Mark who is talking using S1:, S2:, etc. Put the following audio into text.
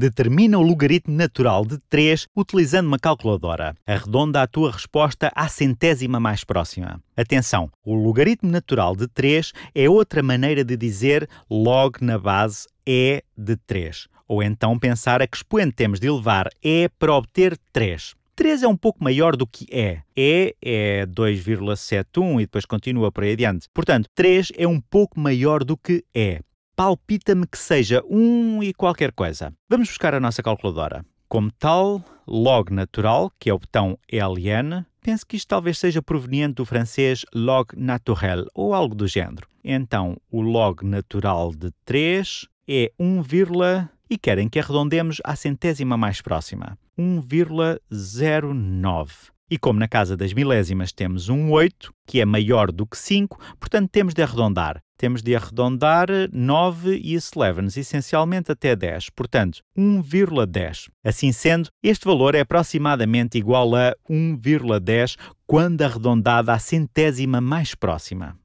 S1: Determina o logaritmo natural de 3 utilizando uma calculadora. Arredonda a tua resposta à centésima mais próxima. Atenção, o logaritmo natural de 3 é outra maneira de dizer log na base e de 3. Ou então pensar a que expoente temos de elevar e para obter 3. 3 é um pouco maior do que E. E é 2,71 e depois continua por aí adiante. Portanto, 3 é um pouco maior do que E palpita-me que seja um e qualquer coisa. Vamos buscar a nossa calculadora. Como tal, log natural, que é o botão LN, penso que isto talvez seja proveniente do francês log naturel ou algo do género. Então, o log natural de 3 é 1, e querem que arredondemos à centésima mais próxima, 1,09. E como na casa das milésimas temos um 8, que é maior do que 5, portanto temos de arredondar. Temos de arredondar 9 eh, e leva-nos essencialmente até 10, portanto 1,10. Assim sendo, este valor é aproximadamente igual a 1,10 quando arredondado à centésima mais próxima.